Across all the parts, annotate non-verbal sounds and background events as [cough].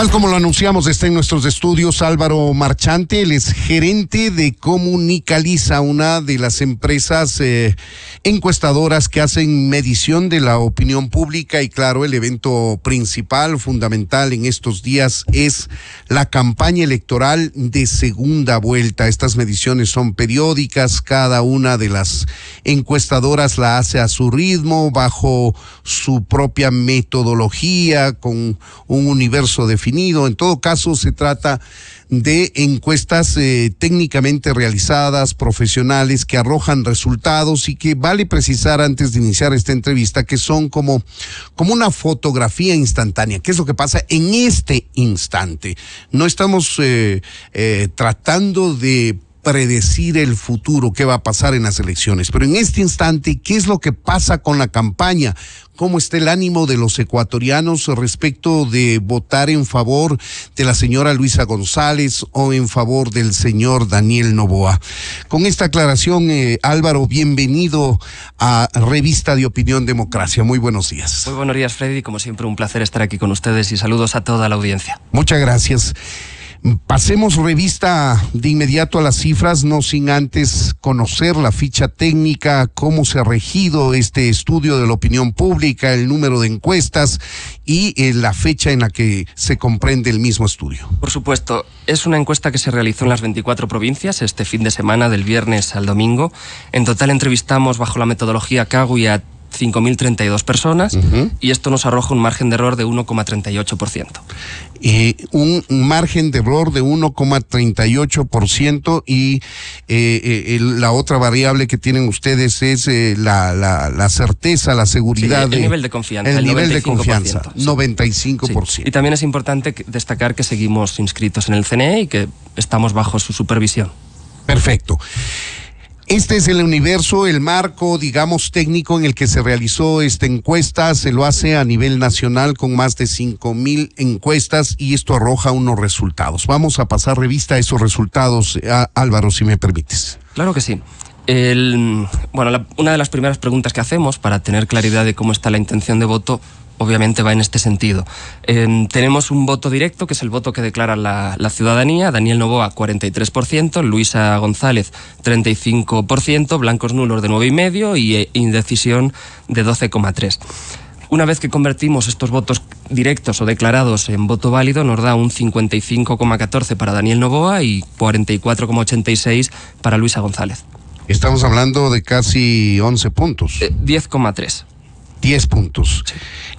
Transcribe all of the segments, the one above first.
Tal como lo anunciamos, está en nuestros estudios Álvaro Marchante, él es gerente de Comunicaliza, una de las empresas eh, encuestadoras que hacen medición de la opinión pública y claro, el evento principal, fundamental en estos días es la campaña electoral de segunda vuelta. Estas mediciones son periódicas, cada una de las encuestadoras la hace a su ritmo, bajo su propia metodología, con un universo de en todo caso, se trata de encuestas eh, técnicamente realizadas, profesionales, que arrojan resultados y que vale precisar antes de iniciar esta entrevista que son como, como una fotografía instantánea. ¿Qué es lo que pasa en este instante? No estamos eh, eh, tratando de predecir el futuro, qué va a pasar en las elecciones. Pero en este instante, ¿qué es lo que pasa con la campaña? ¿Cómo está el ánimo de los ecuatorianos respecto de votar en favor de la señora Luisa González o en favor del señor Daniel Novoa? Con esta aclaración, eh, Álvaro, bienvenido a Revista de Opinión Democracia. Muy buenos días. Muy buenos días, Freddy. Como siempre, un placer estar aquí con ustedes y saludos a toda la audiencia. Muchas gracias. Pasemos revista de inmediato a las cifras, no sin antes conocer la ficha técnica, cómo se ha regido este estudio de la opinión pública, el número de encuestas y eh, la fecha en la que se comprende el mismo estudio. Por supuesto, es una encuesta que se realizó en las 24 provincias este fin de semana, del viernes al domingo. En total entrevistamos bajo la metodología CAGU a 5.032 personas y esto nos arroja un margen de error de 1,38%. Eh, un margen de error de 1,38% y eh, eh, la otra variable que tienen ustedes es la, certeza, la seguridad. el, nivel de confianza. El, nivel de confianza, 95%. Y también es importante destacar que seguimos inscritos en el CNE y que estamos bajo su supervisión. Perfecto. Este es el universo, el marco, digamos, técnico en el que se realizó esta encuesta. Se lo hace a nivel nacional con más de 5.000 encuestas y esto arroja unos resultados. Vamos a pasar revista a esos resultados, Álvaro, si me permites. Claro que sí. bueno, una de las primeras preguntas que hacemos para tener claridad de cómo está la intención de voto obviamente va en este sentido. Em, tenemos un voto directo, que es el voto que declara la, ciudadanía. Daniel Novoa, 43%, Luisa González, 35%, blancos nulos de 9,5% y eh, indecisión de 12,3%. Una vez que convertimos estos votos directos o declarados en voto válido, nos da un 55,14 para Daniel Novoa y 44,86 para Luisa González. Estamos hablando de casi 11 puntos. 10,3. Eh, 10 puntos.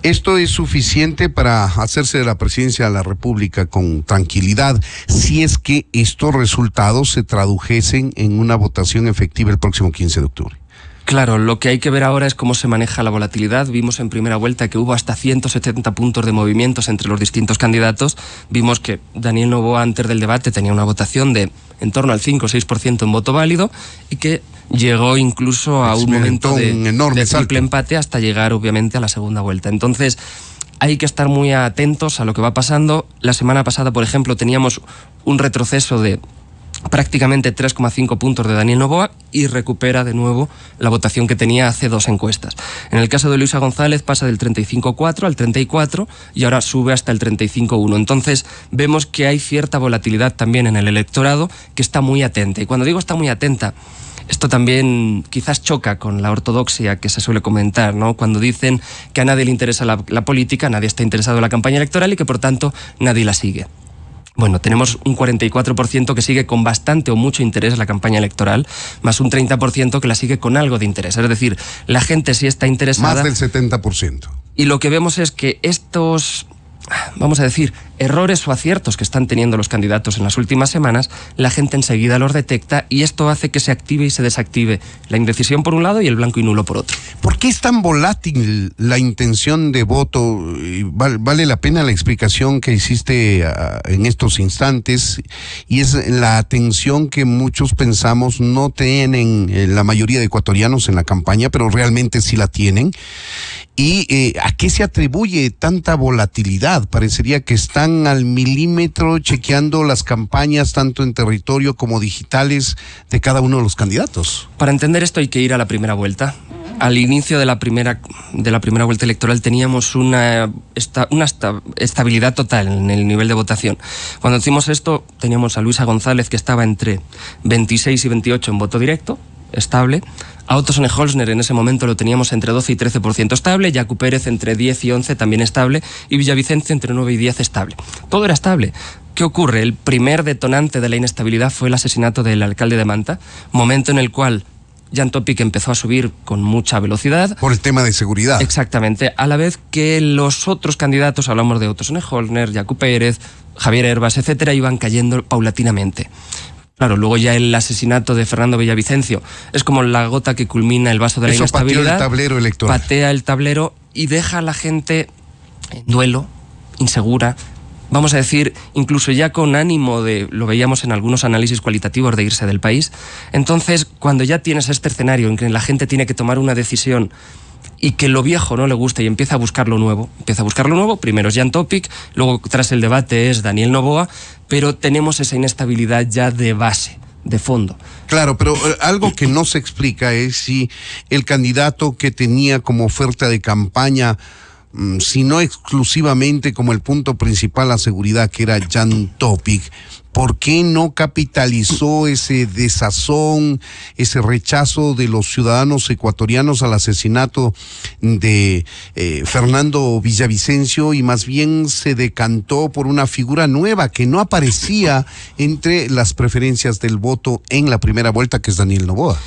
Esto es suficiente para hacerse de la presidencia de la República con tranquilidad, si es que estos resultados se tradujesen en una votación efectiva el próximo 15 de octubre. Claro, lo que hay que ver ahora es cómo se maneja la volatilidad. Vimos en primera vuelta que hubo hasta 170 puntos de movimientos entre los distintos candidatos. Vimos que Daniel Novoa antes del debate tenía una votación de en torno al 5 o 6% en voto válido y que llegó incluso a un momento de, enorme triple empate hasta llegar obviamente a la segunda vuelta. Entonces, hay que estar muy atentos a lo que va pasando. La semana pasada, por ejemplo, teníamos un retroceso de prácticamente 3,5 puntos de Daniel Novoa y recupera de nuevo la votación que tenía hace dos encuestas. En el caso de Luisa González pasa del 35,4 al 34 y ahora sube hasta el 35,1. Entonces vemos que hay cierta volatilidad también en el electorado que está muy atenta. Y cuando digo está muy atenta, esto también quizás choca con la ortodoxia que se suele comentar, ¿no? Cuando dicen que a nadie le interesa la, la política, nadie está interesado en la campaña electoral y que por tanto nadie la sigue. Bueno, tenemos un 44% que sigue con bastante o mucho interés la campaña electoral, más un 30% que la sigue con algo de interés. Es decir, la gente sí está interesada. Más del 70%. Y lo que vemos es que estos vamos a decir, errores o aciertos que están teniendo los candidatos en las últimas semanas, la gente enseguida los detecta y esto hace que se active y se desactive la indecisión por un lado y el blanco y nulo por otro. ¿Por qué es tan volátil la intención de voto? Vale la pena la explicación que hiciste ah, en estos instantes y es la atención que muchos pensamos no tienen eh, la mayoría de ecuatorianos en la campaña, pero realmente sí la tienen. ¿Y eh, a qué se atribuye tanta volatilidad? Parecería que están al milímetro chequeando las campañas, tanto en territorio como digitales, de cada uno de los candidatos. Para entender esto hay que ir a la primera vuelta. Al inicio de la primera, de la primera vuelta electoral teníamos una, una estabilidad total en el nivel de votación. Cuando hicimos esto teníamos a Luisa González que estaba entre 26 y 28 en voto directo, estable. A Otto Holzner en ese momento lo teníamos entre 12 y 13% estable, Jacu Pérez entre 10 y 11 también estable y Villavicencio entre 9 y 10 estable. Todo era estable. ¿Qué ocurre? El primer detonante de la inestabilidad fue el asesinato del alcalde de Manta, momento en el cual Jan Topic empezó a subir con mucha velocidad. Por el tema de seguridad. Exactamente. A la vez que los otros candidatos, hablamos de Otto Holzner, Jacu Pérez, Javier Herbas, etcétera, iban cayendo paulatinamente. Claro, luego ya el asesinato de Fernando Villavicencio es como la gota que culmina el vaso de la inestabilidad. el tablero electoral. Patea el tablero y deja a la gente en duelo, insegura, vamos a decir, incluso ya con ánimo de, lo veíamos en algunos análisis cualitativos de irse del país. Entonces, cuando ya tienes este escenario en que la gente tiene que tomar una decisión y que lo viejo no le gusta y empieza a buscar lo nuevo. Empieza a buscar lo nuevo, primero es Jan Topic, luego tras el debate es Daniel Novoa, pero tenemos esa inestabilidad ya de base de fondo. Claro, pero eh, algo que no se explica es si el candidato que tenía como oferta de campaña, mm, si no exclusivamente como el punto principal la seguridad, que era Jan Topic, ¿Por qué no capitalizó ese desazón, ese rechazo de los ciudadanos ecuatorianos al asesinato de eh, Fernando Villavicencio y más bien se decantó por una figura nueva que no aparecía entre las preferencias del voto en la primera vuelta, que es Daniel Novoa?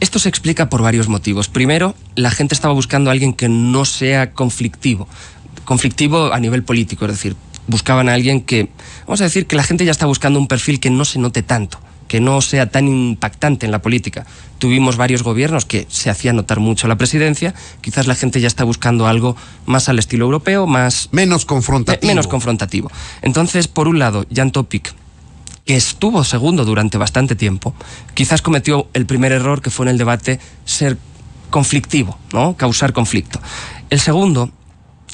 Esto se explica por varios motivos. Primero, la gente estaba buscando a alguien que no sea conflictivo conflictivo a nivel político, es decir, buscaban a alguien que, vamos a decir que la gente ya está buscando un perfil que no se note tanto, que no sea tan impactante en la política. Tuvimos varios gobiernos que se hacía notar mucho la presidencia, quizás la gente ya está buscando algo más al estilo europeo, más... Menos confrontativo. menos confrontativo. Entonces, por un lado, Jan Topic que estuvo segundo durante bastante tiempo, quizás cometió el primer error que fue en el debate ser conflictivo, ¿no? Causar conflicto. El segundo,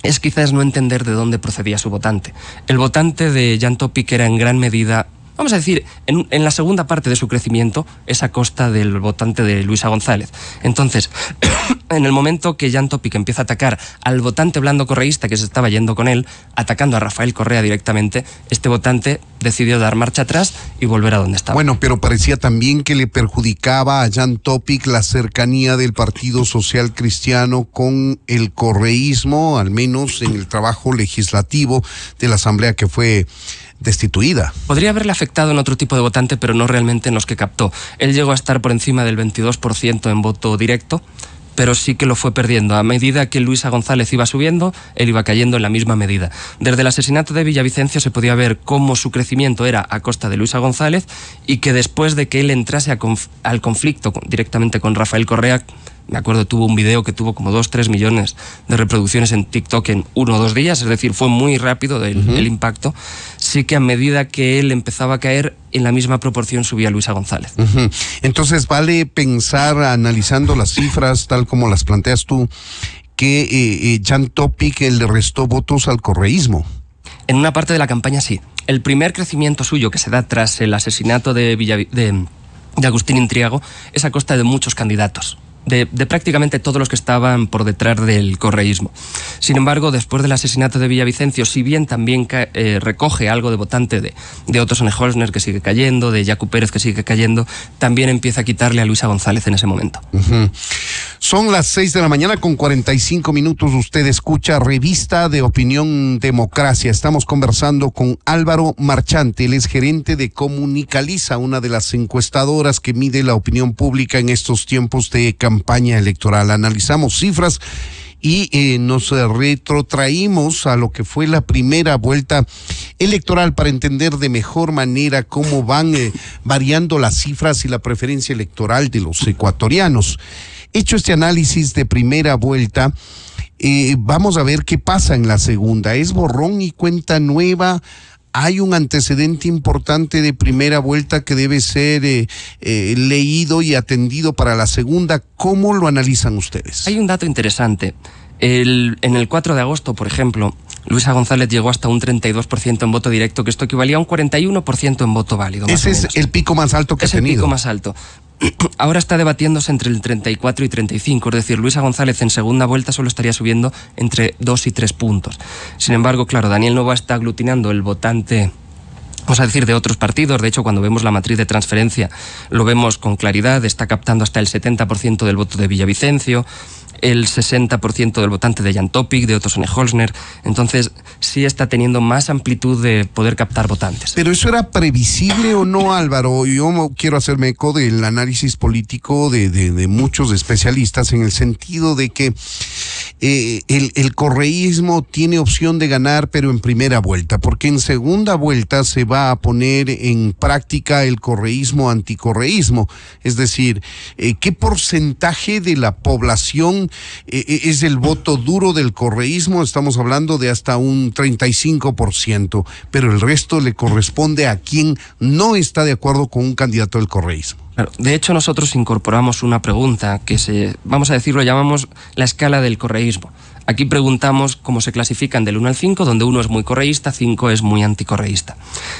es quizás no entender de dónde procedía su votante. El votante de Jan Topic era en gran medida vamos a decir, en, la segunda parte de su crecimiento es a costa del votante de Luisa González. Entonces, [coughs] en el momento que Jan Topic empieza a atacar al votante blando correísta que se estaba yendo con él, atacando a Rafael Correa directamente, este votante decidió dar marcha atrás y volver a donde estaba. Bueno, pero parecía también que le perjudicaba a Jan Topic la cercanía del Partido Social Cristiano con el correísmo, al menos en el trabajo legislativo de la Asamblea que fue destituida. Podría haberle afectado en otro tipo de votante, pero no realmente en los que captó. Él llegó a estar por encima del 22% en voto directo, pero sí que lo fue perdiendo. A medida que Luisa González iba subiendo, él iba cayendo en la misma medida. Desde el asesinato de Villavicencio se podía ver cómo su crecimiento era a costa de Luisa González y que después de que él entrase al conflicto directamente con Rafael Correa, me acuerdo? Tuvo un video que tuvo como 2-3 millones de reproducciones en TikTok en uno o dos días, es decir, fue muy rápido el, impacto. Sí que a medida que él empezaba a caer, en la misma proporción subía Luisa González. Entonces, vale pensar, analizando las cifras tal como las planteas tú, que Jan eh, eh, Topic le restó votos al correísmo. En una parte de la campaña sí. El primer crecimiento suyo que se da tras el asesinato de, de, de Agustín Intriago es a costa de muchos candidatos de, prácticamente todos los que estaban por detrás del correísmo. Sin embargo, después del asesinato de Villavicencio, si bien también eh, recoge algo de votante de, de Otto que sigue cayendo, de Jacu Pérez que sigue cayendo, también empieza a quitarle a Luisa González en ese momento. Son las 6 de la mañana con 45 minutos. Usted escucha Revista de Opinión Democracia. Estamos conversando con Álvaro Marchante. Él es gerente de Comunicaliza, una de las encuestadoras que mide la opinión pública en estos tiempos de campaña electoral. Analizamos cifras y eh, nos retrotraímos a lo que fue la primera vuelta electoral para entender de mejor manera cómo van eh, variando las cifras y la preferencia electoral de los ecuatorianos. Hecho este análisis de primera vuelta, eh, vamos a ver qué pasa en la segunda. ¿Es borrón y cuenta nueva? hay un antecedente importante de primera vuelta que debe ser eh, eh, leído y atendido para la segunda. ¿Cómo lo analizan ustedes? Hay un dato interesante. en el 4 de agosto, por ejemplo, Luisa González llegó hasta un 32% en voto directo, que esto equivalía a un 41% en voto válido. Ese es el pico más alto que ha tenido. Es el pico más alto. [clears throat] ahora está debatiéndose entre el 34 y 35, es decir, Luisa González en segunda vuelta solo estaría subiendo entre 2 y 3 puntos. Sin embargo, claro, Daniel Nova está aglutinando el votante vamos a decir, de otros partidos. De hecho, cuando vemos la matriz de transferencia, lo vemos con claridad. Está captando hasta el 70% del voto de Villavicencio, el 60% del votante de Jan Topic, de Otto Holzner. Entonces, sí está teniendo más amplitud de poder captar votantes. Pero eso era previsible o no, Álvaro. Yo quiero hacerme eco del análisis político de, muchos especialistas en el sentido de que eh, el, correísmo tiene opción de ganar, pero en primera vuelta, porque en segunda vuelta se va a poner en práctica el correísmo anticorreísmo. Es decir, eh, ¿qué porcentaje de la población eh, es el voto duro del correísmo? Estamos hablando de hasta un 35%, pero el resto le corresponde a quien no está de acuerdo con un candidato del correísmo. De hecho, nosotros incorporamos una pregunta que se, vamos a decirlo, llamamos la escala del correísmo. Aquí preguntamos cómo se clasifican del 1 al 5, donde 1 es muy correísta, 5 es muy anticorreísta.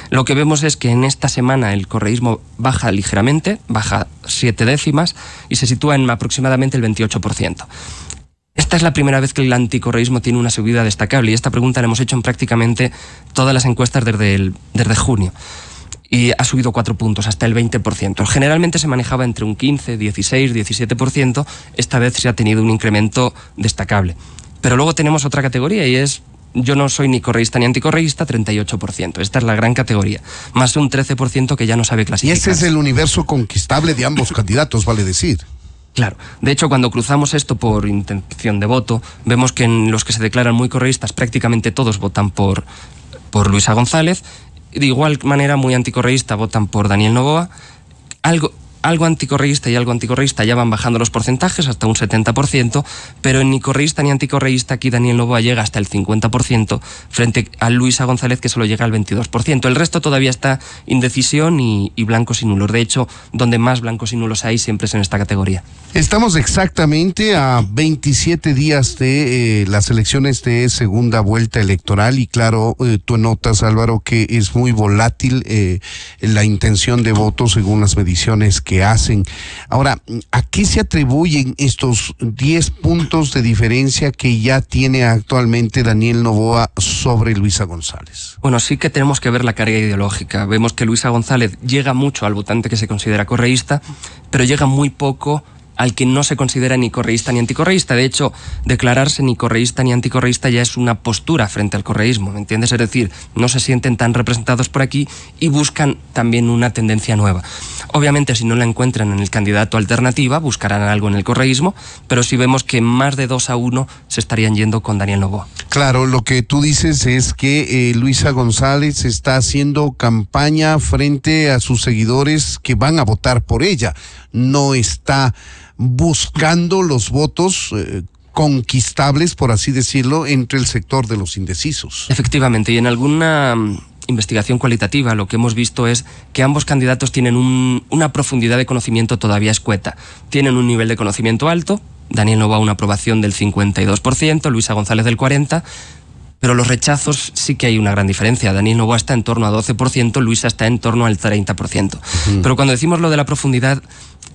Lo que vemos es que en esta semana el correísmo baja ligeramente, baja 7 décimas y se sitúa en aproximadamente el 28%. Esta es la primera vez que el anticorreísmo tiene una subida destacable y esta pregunta la hemos hecho en prácticamente todas las encuestas desde, desde junio. Y ha subido cuatro puntos, hasta el 20%. Generalmente se manejaba entre un 15, 16, 17%. Esta vez se ha tenido un incremento destacable. Pero luego tenemos otra categoría y es yo no soy ni correísta ni anticorreísta, 38%. Esta es la gran categoría. Más un 13% que ya no sabe clasificar. Y ese es el universo conquistable de ambos candidatos, vale decir. Claro. De hecho, cuando cruzamos esto por intención de voto, vemos que en los que se declaran muy correístas prácticamente todos votan por, por Luisa González. De igual manera, muy anticorreísta votan por Daniel Novoa. Algo, algo anticorreísta y algo anticorreísta ya van bajando los porcentajes hasta un 70%, pero en ni correísta ni anticorreísta aquí Daniel Lobo llega hasta el 50% frente a Luisa González que solo llega al 22%. El resto todavía está indecisión y, blancos y nulos. De hecho, donde más blancos y nulos hay siempre es en esta categoría. Estamos exactamente a 27 días de eh, las elecciones de segunda vuelta electoral y claro, eh, tú notas Álvaro que es muy volátil eh, la intención de voto según las mediciones que hacen. Ahora, ¿a qué se atribuyen estos 10 puntos de diferencia que ya tiene actualmente Daniel Novoa sobre Luisa González? Bueno, sí que tenemos que ver la carga ideológica. Vemos que Luisa González llega mucho al votante que se considera correísta, pero llega muy poco al que no se considera ni correísta ni anticorreísta. De hecho, declararse ni correísta ni anticorreísta ya es una postura frente al correísmo, ¿me entiendes? Es decir, no se sienten tan representados por aquí y buscan también una tendencia nueva. Obviamente, si no la encuentran en el candidato alternativa, buscarán algo en el correísmo, pero si vemos que más de dos a uno se estarían yendo con Daniel Novoa. Claro, lo que tú dices es que eh, Luisa González está haciendo campaña frente a sus seguidores que van a votar por ella. No está buscando los votos eh, conquistables, por así decirlo, entre el sector de los indecisos. Efectivamente, y en alguna mm, investigación cualitativa lo que hemos visto es que ambos candidatos tienen una profundidad de conocimiento todavía escueta. Tienen un nivel de conocimiento alto, Daniel Nova una aprobación del 52%, Luisa González del 40%, pero los rechazos sí que hay una gran diferencia. Daniel Novoa está en torno al 12%, Luisa está en torno al 30%. Pero cuando decimos lo de la profundidad,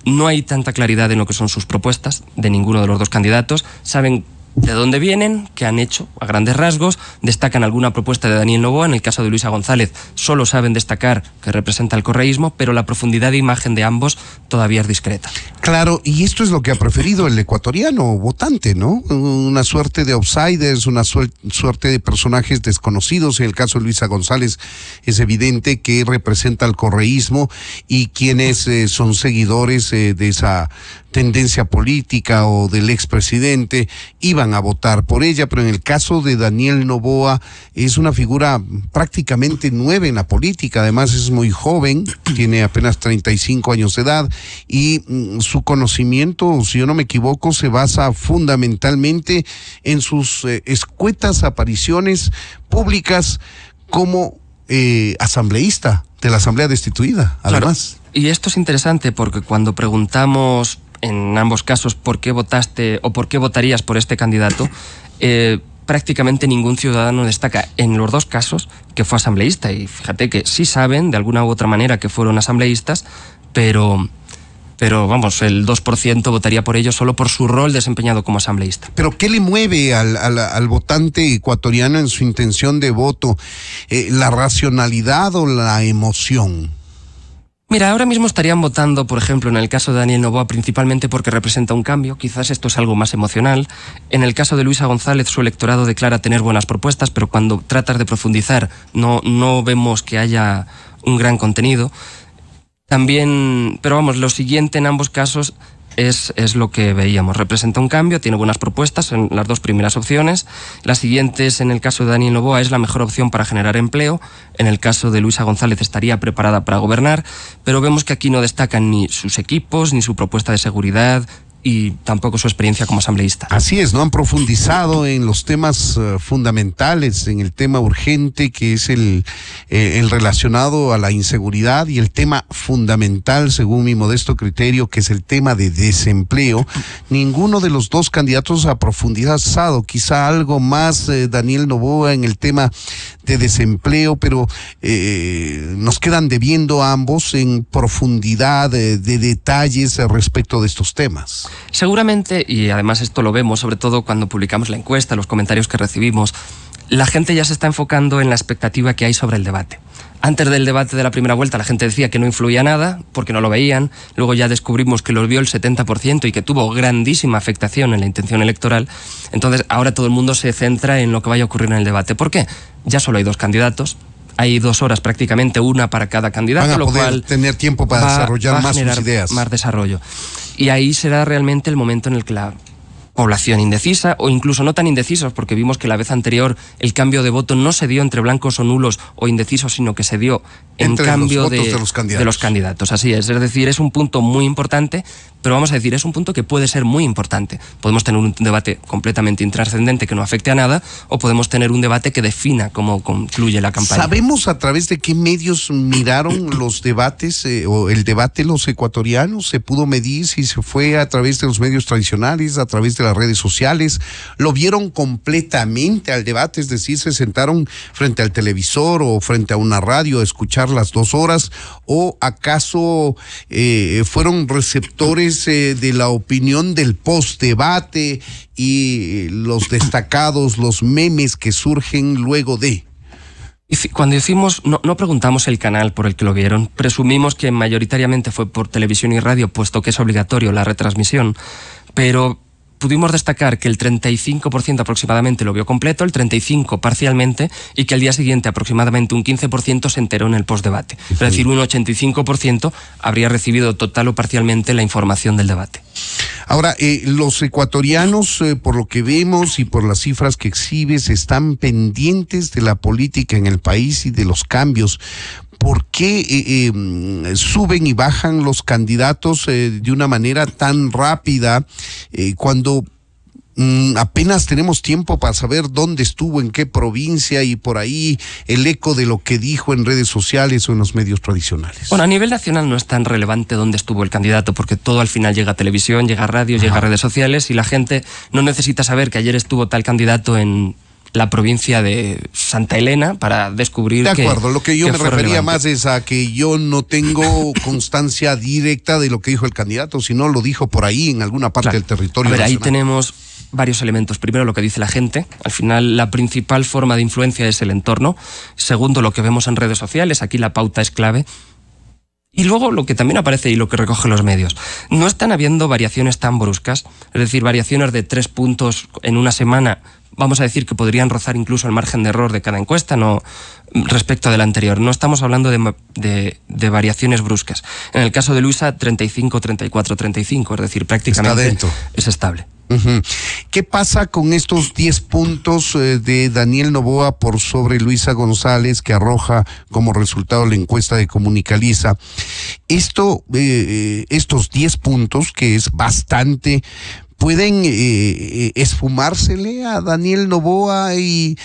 no hay tanta claridad en lo que son sus propuestas de ninguno de los dos candidatos. Saben de dónde vienen, qué han hecho a grandes rasgos, destacan alguna propuesta de Daniel Novoa, en el caso de Luisa González solo saben destacar que representa el correísmo, pero la profundidad de imagen de ambos todavía es discreta. Claro, y esto es lo que ha preferido el ecuatoriano votante, ¿no? Una suerte de outsiders, una suerte de personajes desconocidos, en el caso de Luisa González es evidente que representa el correísmo y quienes eh, son seguidores eh, de esa tendencia política o del expresidente, iban a votar por ella, pero en el caso de Daniel Novoa es una figura prácticamente nueva en la política, además es muy joven, [clears throat] tiene apenas 35 años de edad y mm, su conocimiento, si yo no me equivoco, se basa fundamentalmente en sus eh, escuetas apariciones públicas como eh, asambleísta de la Asamblea Destituida, además. Y esto es interesante porque cuando preguntamos en ambos casos por qué votaste o por qué votarías por este candidato, eh, prácticamente ningún ciudadano destaca en los dos casos que fue asambleísta. Y fíjate que sí saben de alguna u otra manera que fueron asambleístas, pero, pero vamos, el 2% votaría por ellos solo por su rol desempeñado como asambleísta. Pero ¿qué le mueve al, al, votante ecuatoriano en su intención de voto? Eh, ¿La racionalidad o la emoción? Mira, ahora mismo estarían votando, por ejemplo, en el caso de Daniel Novoa principalmente porque representa un cambio, quizás esto es algo más emocional. En el caso de Luisa González, su electorado declara tener buenas propuestas, pero cuando tratas de profundizar no, no vemos que haya un gran contenido. También, pero vamos, lo siguiente en ambos casos es, lo que veíamos. Representa un cambio, tiene buenas propuestas en las dos primeras opciones. las siguientes en el caso de Daniel Novoa, es la mejor opción para generar empleo. En el caso de Luisa González estaría preparada para gobernar, pero vemos que aquí no destacan ni sus equipos, ni su propuesta de seguridad, y tampoco su experiencia como asambleísta. Así es, no han profundizado en los temas eh, fundamentales, en el tema urgente que es eh, el, relacionado a la inseguridad y el tema fundamental, según mi modesto criterio, que es el tema de desempleo. Ninguno de los dos candidatos ha profundizado, quizá algo más eh, Daniel Novoa en el tema de desempleo, pero nos quedan debiendo ambos en profundidad de detalles respecto de estos temas. Seguramente, y además esto lo vemos sobre todo cuando publicamos la encuesta, los comentarios que recibimos, la gente ya se está enfocando en la expectativa que hay sobre el debate. Antes del debate de la primera vuelta la gente decía que no influía nada porque no lo veían, luego ya descubrimos que lo vio el 70% y que tuvo grandísima afectación en la intención electoral, entonces ahora todo el mundo se centra en lo que vaya a ocurrir en el debate. ¿Por qué? Ya solo hay dos candidatos, hay dos horas prácticamente, una para cada candidato, Van poder tener tiempo para desarrollar más sus ideas. Más desarrollo. Y ahí será realmente el momento en el que población indecisa o incluso no tan indecisos, porque vimos que la vez anterior el cambio de voto no se dio entre blancos o nulos o indecisos, sino que se dio en cambio de, los candidatos. Así es, es decir, es un punto muy importante, pero vamos a decir, es un punto que puede ser muy importante. Podemos tener un debate completamente intrascendente que no afecte a nada o podemos tener un debate que defina cómo concluye la campaña. ¿Sabemos a través de qué medios miraron [clears throat] los debates eh, o el debate los ecuatorianos? ¿Se pudo medir si se fue a través de los medios tradicionales, a través de redes sociales, lo vieron completamente al debate, es decir, se sentaron frente al televisor o frente a una radio a escuchar las dos horas, o acaso eh, fueron receptores eh, de la opinión del post-debate y los destacados, los memes que surgen luego de. Cuando decimos, no, no, preguntamos el canal por el que lo vieron, presumimos que mayoritariamente fue por televisión y radio, puesto que es obligatorio la retransmisión, pero pudimos destacar que el 35% aproximadamente lo vio completo, el 35% parcialmente y que al día siguiente aproximadamente un 15% se enteró en el postdebate. Es decir, un 85% habría recibido total o parcialmente la información del debate. Ahora, eh, los ecuatorianos, eh, por lo que vemos y por las cifras que exhibes, están pendientes de la política en el país y de los cambios. ¿por qué eh, eh, suben y bajan los candidatos eh, de una manera tan rápida cuando mm, apenas tenemos tiempo para saber dónde estuvo, en qué provincia y por ahí el eco de lo que dijo en redes sociales o en los medios tradicionales? Bueno, a nivel nacional no es tan relevante dónde estuvo el candidato porque todo al final llega a televisión, llega a radio, llega a redes sociales y la gente no necesita saber que ayer estuvo tal candidato en la provincia de Santa Elena para descubrir. De acuerdo, lo que yo me refería más es a que yo no tengo [laughs] constancia directa de lo que dijo el candidato, sino lo dijo por ahí en alguna parte del territorio. A ver, ahí tenemos varios elementos. Primero, lo que dice la gente. Al final, la principal forma de influencia es el entorno. Segundo, lo que vemos en redes sociales. Aquí la pauta es clave. Y luego lo que también aparece y lo que recogen los medios. No están habiendo variaciones tan bruscas, es decir, variaciones de tres puntos en una semana vamos a decir que podrían rozar incluso el margen de error de cada encuesta no, respecto de la anterior. No estamos hablando de, variaciones bruscas. En el caso de Luisa, 35, 34, 35, es decir, prácticamente es estable. ¿Qué pasa con estos 10 puntos eh, de Daniel Novoa por sobre Luisa González que arroja como resultado la encuesta de Comunicaliza? Esto, eh, eh, estos 10 puntos, que es bastante, pueden eh, eh, esfumársele a Daniel Novoa y,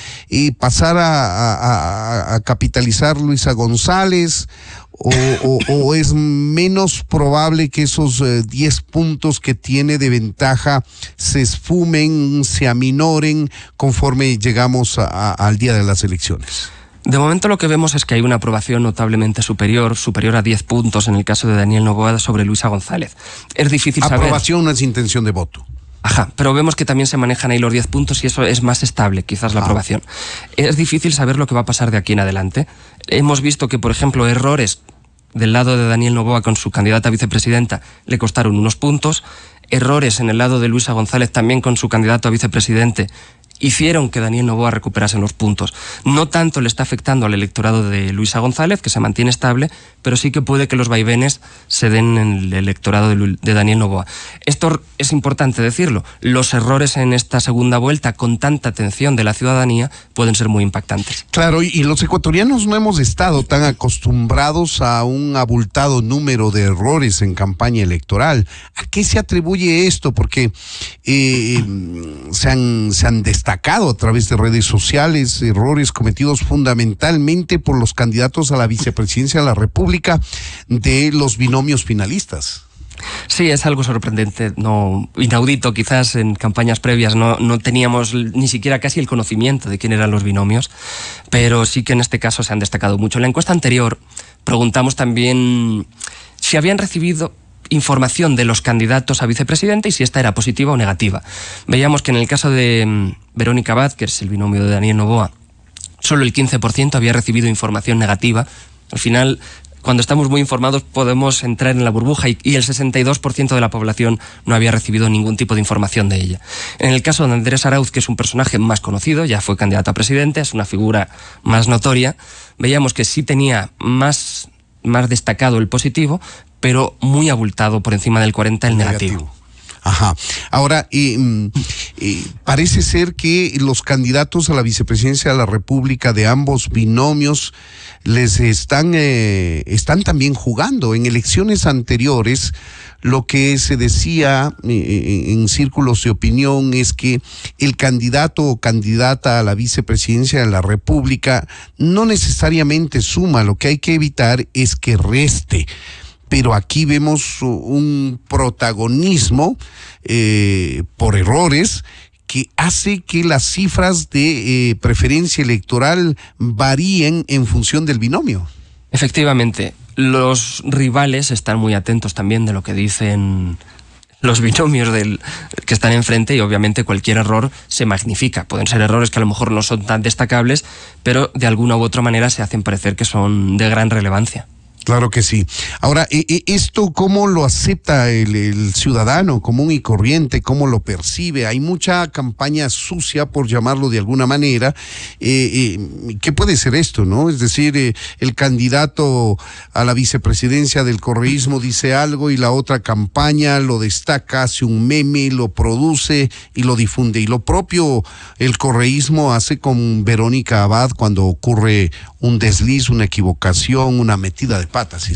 pasar a, capitalizar Luisa González? O, [laughs] es menos probable que esos 10 eh, puntos que tiene de ventaja se esfumen, se aminoren conforme llegamos al día de las elecciones? De momento lo que vemos es que hay una aprobación notablemente superior, superior a 10 puntos en el caso de Daniel Novoa sobre Luisa González. Es difícil aprobación saber. Aprobación no es intención de voto. Ajá, pero vemos que también se manejan ahí los 10 puntos y eso es más estable, quizás la ah. aprobación. Es difícil saber lo que va a pasar de aquí en adelante. Hemos visto que, por ejemplo, errores del lado de Daniel Novoa con su candidata a vicepresidenta le costaron unos puntos, errores en el lado de Luisa González también con su candidato a vicepresidente hicieron que Daniel Novoa recuperase los puntos. No tanto le está afectando al electorado de Luisa González, que se mantiene estable, pero sí que puede que los vaivenes se den en el electorado de Daniel Novoa. Esto es importante decirlo. Los errores en esta segunda vuelta, con tanta atención de la ciudadanía, pueden ser muy impactantes. Claro, y los ecuatorianos no hemos estado tan acostumbrados a un abultado número de errores en campaña electoral. ¿A qué se atribuye esto? Porque eh, em, se han, se han destacado a través de redes sociales errores cometidos fundamentalmente por los candidatos a la vicepresidencia de la República de los binomios finalistas. Sí, es algo sorprendente, no inaudito. Quizás en campañas previas no, no, teníamos ni siquiera casi el conocimiento de quién eran los binomios, pero sí que en este caso se han destacado mucho. En la encuesta anterior preguntamos también si habían recibido información de los candidatos a vicepresidente y si esta era positiva o negativa. Veíamos que en el caso de mm, Verónica es el binomio de Daniel Novoa, solo el 15% había recibido información negativa. Al final, cuando estamos muy informados podemos entrar en la burbuja y, y el 62% de la población no había recibido ningún tipo de información de ella. En el caso de Andrés Arauz, que es un personaje más conocido, ya fue candidato a presidente, es una figura más notoria, veíamos que sí tenía más más destacado el positivo, pero muy abultado por encima del 40 el negativo. Ajá. Ahora, mm, parece ser que los candidatos a la vicepresidencia de la República de ambos binomios les están, eh, están también jugando. En elecciones anteriores, lo que se decía eh, eh, en círculos de opinión es que el candidato o candidata a la vicepresidencia de la República no necesariamente suma, lo que hay que evitar es que reste pero aquí vemos un protagonismo eh, por errores que hace que las cifras de eh, preferencia electoral varíen en función del binomio. Efectivamente, los rivales están muy atentos también de lo que dicen los binomios que están enfrente y obviamente cualquier error se magnifica. Pueden ser errores que a lo mejor no son tan destacables, pero de alguna u otra manera se hacen parecer que son de gran relevancia. Claro que sí. Ahora, e, e, ¿esto cómo lo acepta el, ciudadano común y corriente? ¿Cómo lo percibe? Hay mucha campaña sucia, por llamarlo de alguna manera. Eh, eh, ¿Qué puede ser esto, no? Es decir, eh, el candidato a la vicepresidencia del correísmo dice algo y la otra campaña lo destaca, hace un meme, lo produce y lo difunde. Y lo propio el correísmo hace con Verónica Abad cuando ocurre un desliz, una equivocación, una metida de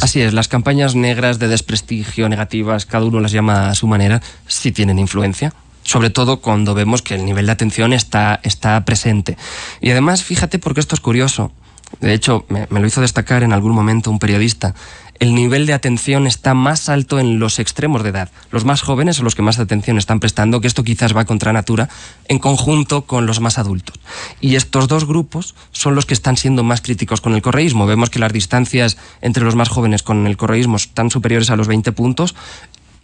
Así es, las campañas negras de desprestigio, negativas, cada uno las llama a su manera, sí tienen influencia sobre todo cuando vemos que el nivel de atención está, está presente. Y además, fíjate porque esto es curioso, de hecho, me, lo hizo destacar en algún momento un periodista. El nivel de atención está más alto en los extremos de edad. Los más jóvenes son los que más atención están prestando, que esto quizás va contra natura, en conjunto con los más adultos. Y estos dos grupos son los que están siendo más críticos con el correísmo. Vemos que las distancias entre los más jóvenes con el correísmo están superiores a los 20 puntos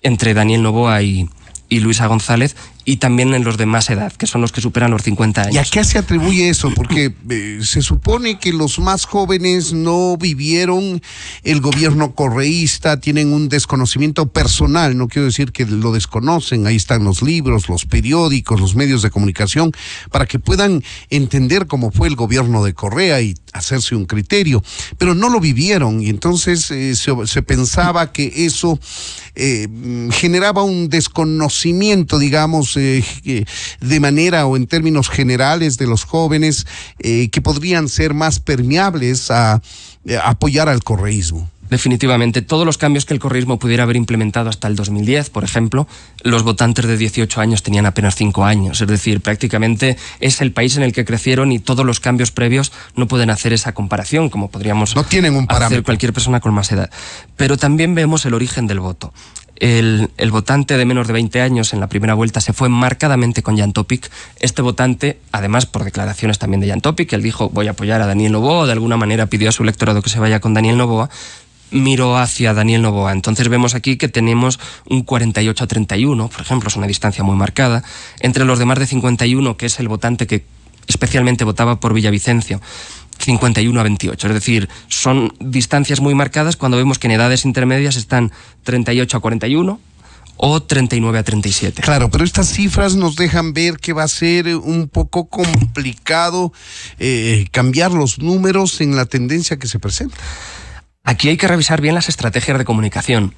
entre Daniel Novoa y Luisa González y también en los de más edad, que son los que superan los 50 años. ¿Y a qué se atribuye eso? Porque eh, se supone que los más jóvenes no vivieron el gobierno correísta, tienen un desconocimiento personal, no quiero decir que lo desconocen, ahí están los libros, los periódicos, los medios de comunicación, para que puedan entender cómo fue el gobierno de Correa y hacerse un criterio, pero no lo vivieron y entonces eh, se, pensaba que eso eh, generaba un desconocimiento, digamos, eh, eh, de manera o en términos generales de los jóvenes eh, que podrían ser más permeables a, apoyar al correísmo? Definitivamente, todos los cambios que el correísmo pudiera haber implementado hasta el 2010, por ejemplo, los votantes de 18 años tenían apenas 5 años. Es decir, prácticamente es el país en el que crecieron y todos los cambios previos no pueden hacer esa comparación, como podríamos no tienen un hacer cualquier persona con más edad. Pero también vemos el origen del voto. El, votante de menos de 20 años en la primera vuelta se fue marcadamente con Jan Topic. Este votante, además por declaraciones también de Jan Topic, él dijo voy a apoyar a Daniel Novoa, de alguna manera pidió a su electorado que se vaya con Daniel Novoa, miró hacia Daniel Novoa. Entonces vemos aquí que tenemos un 48 a 31, por ejemplo, es una distancia muy marcada, entre los demás de 51, que es el votante que especialmente votaba por Villavicencio. 51 a 28. Es decir, son distancias muy marcadas cuando vemos que en edades intermedias están 38 a 41 o 39 a 37. Claro, pero estas cifras nos dejan ver que va a ser un poco complicado eh, cambiar los números en la tendencia que se presenta. Aquí hay que revisar bien las estrategias de comunicación.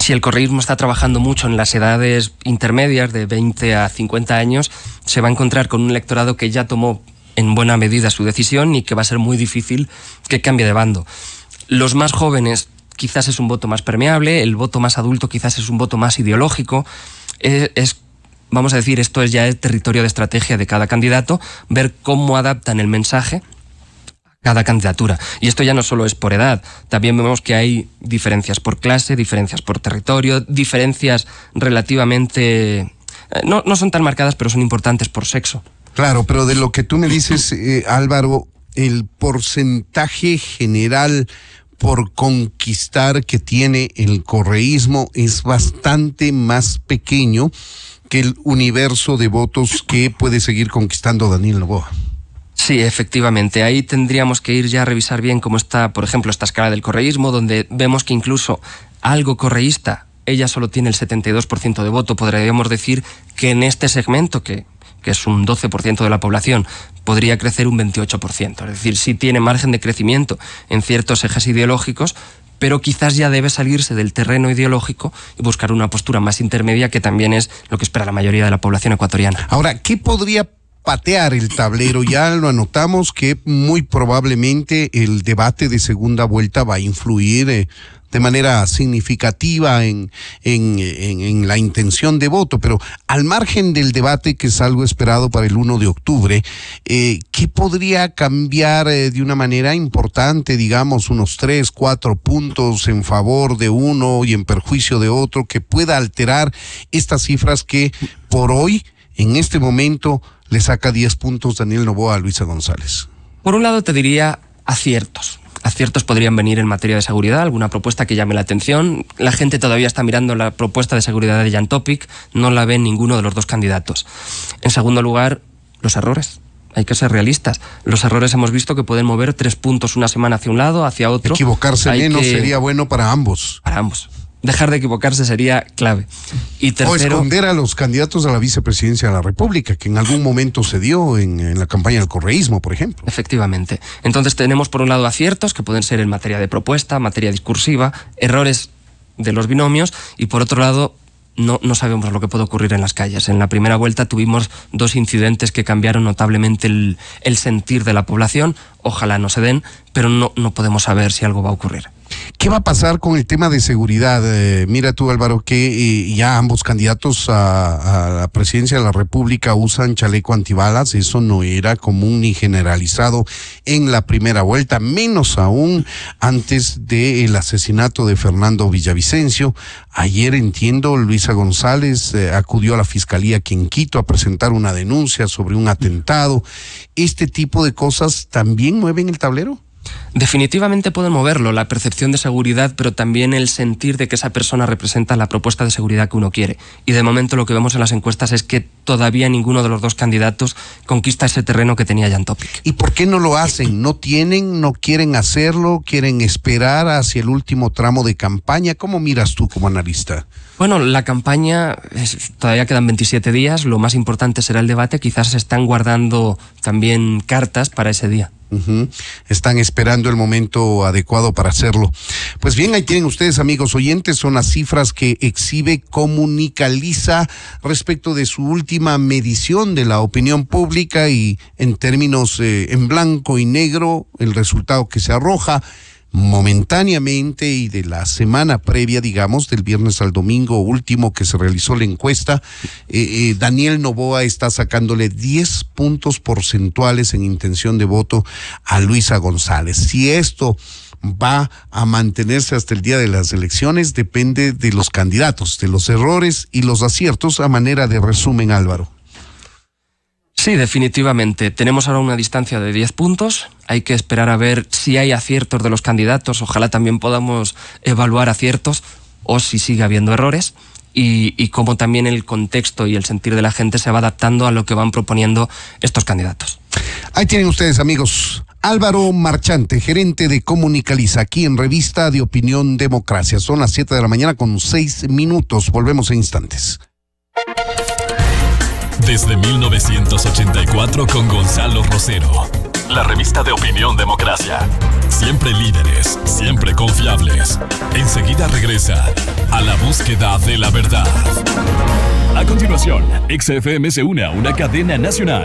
Si el correísmo está trabajando mucho en las edades intermedias de 20 a 50 años, se va a encontrar con un electorado que ya tomó en buena medida su decisión y que va a ser muy difícil que cambie de bando. Los más jóvenes quizás es un voto más permeable, el voto más adulto quizás es un voto más ideológico. Es, vamos a decir, esto es ya el territorio de estrategia de cada candidato, ver cómo adaptan el mensaje a cada candidatura. Y esto ya no solo es por edad, también vemos que hay diferencias por clase, diferencias por territorio, diferencias relativamente... Eh, no son tan marcadas, pero son importantes por sexo. Claro, pero de lo que tú me dices, eh, Álvaro, el porcentaje general por conquistar que tiene el correísmo es bastante más pequeño que el universo de votos que puede seguir conquistando Daniel Novoa. Sí, efectivamente. Ahí tendríamos que ir ya a revisar bien cómo está, por ejemplo, esta escala del correísmo, donde vemos que incluso algo correísta, ella solo tiene el 72% de voto. Podríamos decir que en este segmento, que que es un 12% de la población, podría crecer un 28%. Es decir, sí tiene margen de crecimiento en ciertos ejes ideológicos, pero quizás ya debe salirse del terreno ideológico y buscar una postura más intermedia que también es lo que espera la mayoría de la población ecuatoriana. Ahora, ¿qué podría patear el tablero. Ya lo anotamos que muy probablemente el debate de segunda vuelta va a influir eh, de manera significativa en, en, la intención de voto, pero al margen del debate que es algo esperado para el 1 de octubre, eh, ¿qué podría cambiar eh, de una manera importante, digamos, unos tres, cuatro puntos en favor de uno y en perjuicio de otro, que pueda alterar estas cifras que por hoy, en este momento, le saca 10 puntos Daniel Novoa a Luisa González? Por un lado te diría aciertos. Aciertos podrían venir en materia de seguridad, alguna propuesta que llame la atención. La gente todavía está mirando la propuesta de seguridad de Jan Topic, no la ve ninguno de los dos candidatos. En segundo lugar, los errores hay que ser realistas. Los errores hemos visto que pueden mover tres puntos una semana hacia un lado, hacia otro. Equivocarse menos sería bueno para ambos. Para ambos dejar de equivocarse sería clave. Y o esconder a los candidatos a la vicepresidencia de la República, que en algún momento se dio en, la campaña del correísmo, por ejemplo. Efectivamente. Entonces tenemos por un lado aciertos, que pueden ser en materia de propuesta, materia discursiva, errores de los binomios, y por otro lado... No, no sabemos lo que puede ocurrir en las calles. En la primera vuelta tuvimos dos incidentes que cambiaron notablemente el, el sentir de la población. Ojalá no se den, pero no, no podemos saber si algo va a ocurrir. ¿Qué va a pasar con el tema de seguridad? Eh, mira tú, Álvaro, que eh, ya ambos candidatos a, la presidencia de la República usan chaleco antibalas. Eso no era común ni generalizado en la primera vuelta, menos aún antes del asesinato de Fernando Villavicencio. Ayer, entiendo, Luisa González eh, acudió a la Fiscalía aquí Quito a presentar una denuncia sobre un atentado. ¿Este tipo de cosas también mueven el tablero? definitivamente pueden moverlo, la percepción de seguridad, pero también el sentir de que esa persona representa la propuesta de seguridad que uno quiere. Y de momento lo que vemos en las encuestas es que todavía ninguno de los dos candidatos conquista ese terreno que tenía Jan Topic. ¿Y por qué no lo hacen? ¿No tienen, no quieren hacerlo, quieren esperar hacia el último tramo de campaña? ¿Cómo miras tú como analista? Bueno, la campaña todavía quedan 27 días, lo más importante será el debate, quizás se están guardando también cartas para ese día. Están esperando el momento adecuado para hacerlo. Pues bien, ahí tienen ustedes, amigos oyentes, son las cifras que exhibe Comunicaliza respecto de su última medición de la opinión pública y en términos eh, en blanco y negro, el resultado que se arroja momentáneamente y de la semana previa, digamos, del viernes al domingo último que se realizó la encuesta, eh, eh, Daniel Novoa está sacándole 10 puntos porcentuales en intención de voto a Luisa González. Si esto va a mantenerse hasta el día de las elecciones depende de los candidatos, de los errores y los aciertos a manera de resumen, Álvaro. Sí, definitivamente. Tenemos ahora una distancia de 10 puntos. Hay que esperar a ver si hay aciertos de los candidatos. Ojalá también podamos evaluar aciertos o si sigue habiendo errores. Y, y cómo también el contexto y el sentir de la gente se va adaptando a lo que van proponiendo estos candidatos. Ahí tienen ustedes, amigos. Álvaro Marchante, gerente de Comunicaliza, aquí en Revista de Opinión Democracia. Son las 7 de la mañana con 6 minutos. Volvemos en instantes desde 1984 con Gonzalo Rosero. La revista de opinión democracia. Siempre líderes, siempre confiables. Enseguida regresa a la búsqueda de la verdad. A continuación, XFM se une una cadena nacional.